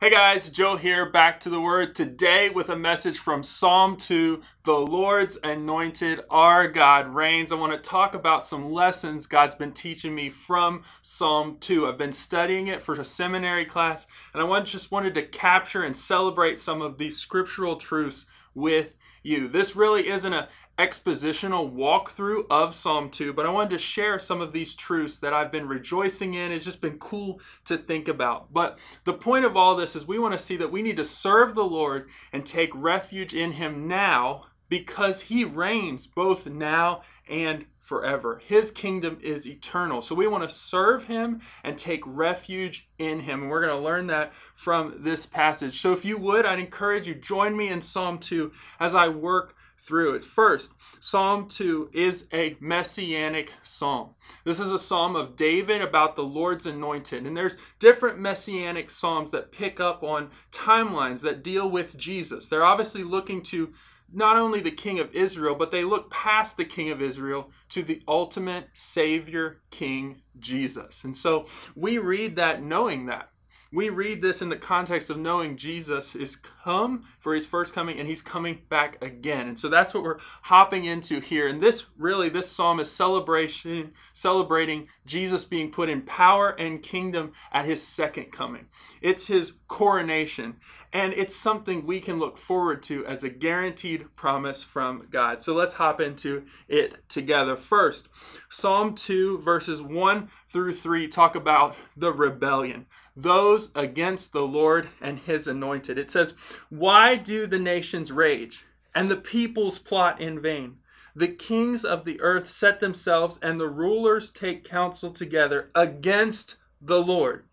Hey guys, Joe here, back to the Word today with a message from Psalm 2 The Lord's anointed, our God reigns. I want to talk about some lessons God's been teaching me from Psalm 2. I've been studying it for a seminary class, and I just wanted to capture and celebrate some of these scriptural truths with you. This really isn't an expositional walkthrough of Psalm 2, but I wanted to share some of these truths that I've been rejoicing in. It's just been cool to think about. But the point of all this is we want to see that we need to serve the Lord and take refuge in Him now because he reigns both now and forever. His kingdom is eternal. So we want to serve him and take refuge in him. And we're going to learn that from this passage. So if you would, I'd encourage you join me in Psalm 2 as I work through it. First, Psalm 2 is a messianic psalm. This is a psalm of David about the Lord's anointed. And there's different messianic psalms that pick up on timelines that deal with Jesus. They're obviously looking to not only the king of Israel, but they look past the king of Israel to the ultimate savior king Jesus. And so we read that knowing that. We read this in the context of knowing Jesus is come for his first coming and he's coming back again. And so that's what we're hopping into here. And this really this psalm is celebration celebrating Jesus being put in power and kingdom at his second coming. It's his coronation and it's something we can look forward to as a guaranteed promise from God. So let's hop into it together. First, Psalm 2, verses 1 through 3 talk about the rebellion, those against the Lord and his anointed. It says, Why do the nations rage and the peoples plot in vain? The kings of the earth set themselves, and the rulers take counsel together against the Lord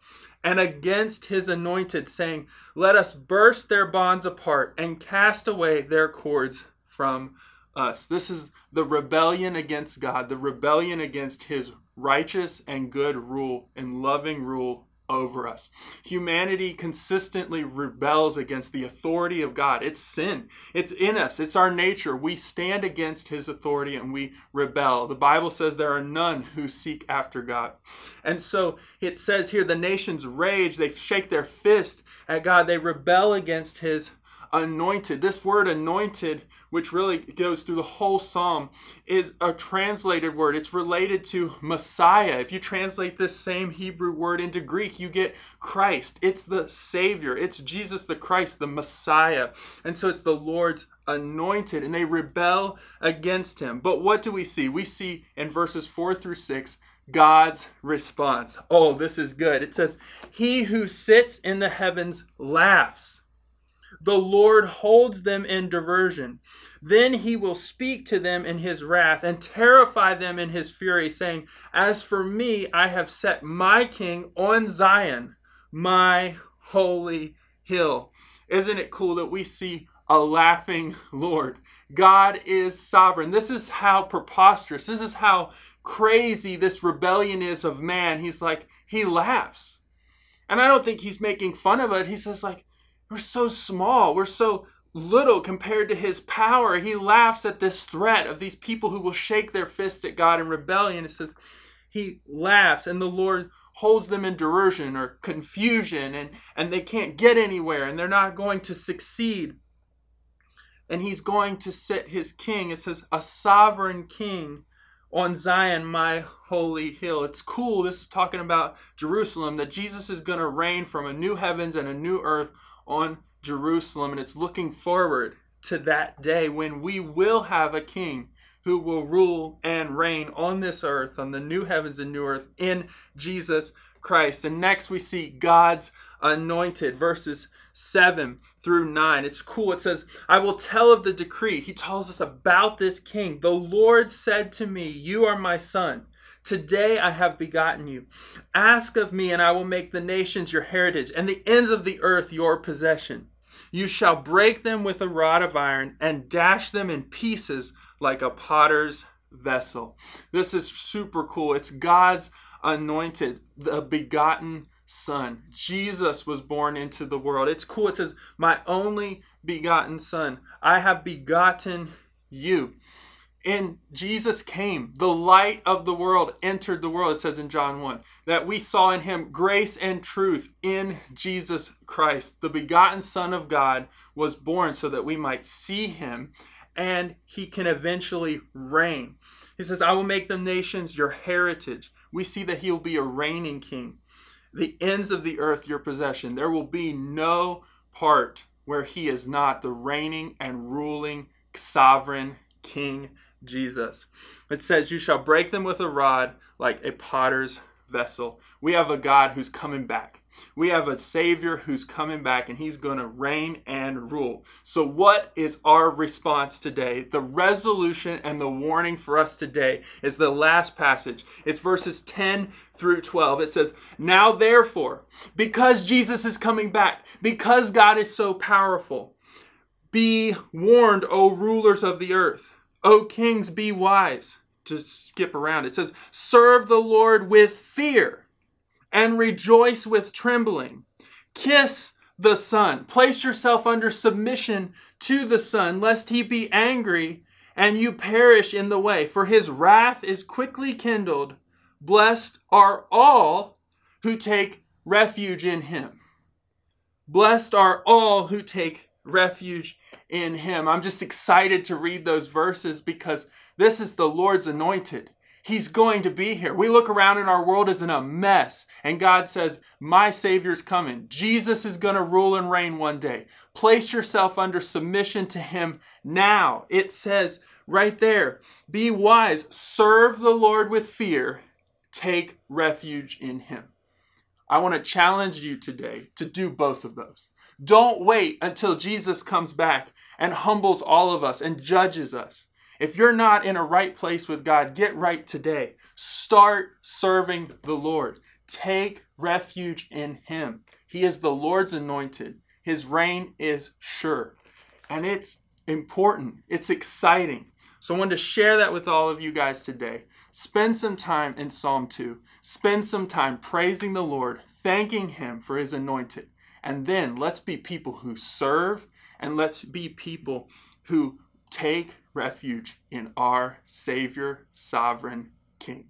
and against his anointed, saying, Let us burst their bonds apart and cast away their cords from us. This is the rebellion against God, the rebellion against his righteous and good rule and loving rule over us. Humanity consistently rebels against the authority of God. It's sin. It's in us. It's our nature. We stand against his authority and we rebel. The Bible says there are none who seek after God. And so it says here the nations rage, they shake their fist at God. They rebel against his anointed. This word anointed, which really goes through the whole psalm, is a translated word. It's related to Messiah. If you translate this same Hebrew word into Greek, you get Christ. It's the Savior. It's Jesus the Christ, the Messiah. And so it's the Lord's anointed, and they rebel against him. But what do we see? We see in verses 4 through 6 God's response. Oh, this is good. It says, He who sits in the heavens laughs the Lord holds them in diversion. Then he will speak to them in his wrath and terrify them in his fury, saying, As for me, I have set my king on Zion, my holy hill. Isn't it cool that we see a laughing Lord? God is sovereign. This is how preposterous, this is how crazy this rebellion is of man. He's like, he laughs. And I don't think he's making fun of it. He says, like, we're so small. We're so little compared to his power. He laughs at this threat of these people who will shake their fists at God in rebellion. It says he laughs, and the Lord holds them in derision or confusion, and, and they can't get anywhere, and they're not going to succeed. And he's going to set his king, it says, a sovereign king on Zion, my holy hill. It's cool. This is talking about Jerusalem, that Jesus is going to reign from a new heavens and a new earth on Jerusalem, and it's looking forward to that day when we will have a king who will rule and reign on this earth, on the new heavens and new earth, in Jesus Christ. And next we see God's anointed, verses 7 through 9. It's cool. It says, I will tell of the decree. He tells us about this king. The Lord said to me, You are my son. Today I have begotten you. Ask of me, and I will make the nations your heritage, and the ends of the earth your possession. You shall break them with a rod of iron, and dash them in pieces like a potter's vessel. This is super cool. It's God's anointed, the begotten son. Jesus was born into the world. It's cool. It says, My only begotten son. I have begotten you. And Jesus came, the light of the world entered the world, it says in John 1, that we saw in him grace and truth in Jesus Christ. The begotten Son of God was born so that we might see him and he can eventually reign. He says, I will make the nations your heritage. We see that he will be a reigning king. The ends of the earth your possession. There will be no part where he is not the reigning and ruling sovereign king Jesus. It says, You shall break them with a rod like a potter's vessel. We have a God who's coming back. We have a Savior who's coming back and he's going to reign and rule. So, what is our response today? The resolution and the warning for us today is the last passage. It's verses 10 through 12. It says, Now, therefore, because Jesus is coming back, because God is so powerful, be warned, O rulers of the earth O kings, be wise. To skip around, it says, Serve the Lord with fear and rejoice with trembling. Kiss the Son. Place yourself under submission to the Son, lest he be angry and you perish in the way. For his wrath is quickly kindled. Blessed are all who take refuge in him. Blessed are all who take refuge in him. I'm just excited to read those verses because this is the Lord's anointed. He's going to be here. We look around and our world is in a mess. And God says, My Savior's coming. Jesus is going to rule and reign one day. Place yourself under submission to Him now. It says right there Be wise, serve the Lord with fear, take refuge in Him. I want to challenge you today to do both of those. Don't wait until Jesus comes back and humbles all of us and judges us. If you're not in a right place with God, get right today. Start serving the Lord. Take refuge in Him. He is the Lord's anointed, His reign is sure. And it's important, it's exciting. So I wanted to share that with all of you guys today. Spend some time in Psalm 2. Spend some time praising the Lord, thanking Him for His anointed. And then let's be people who serve and let's be people who take refuge in our Savior, Sovereign King.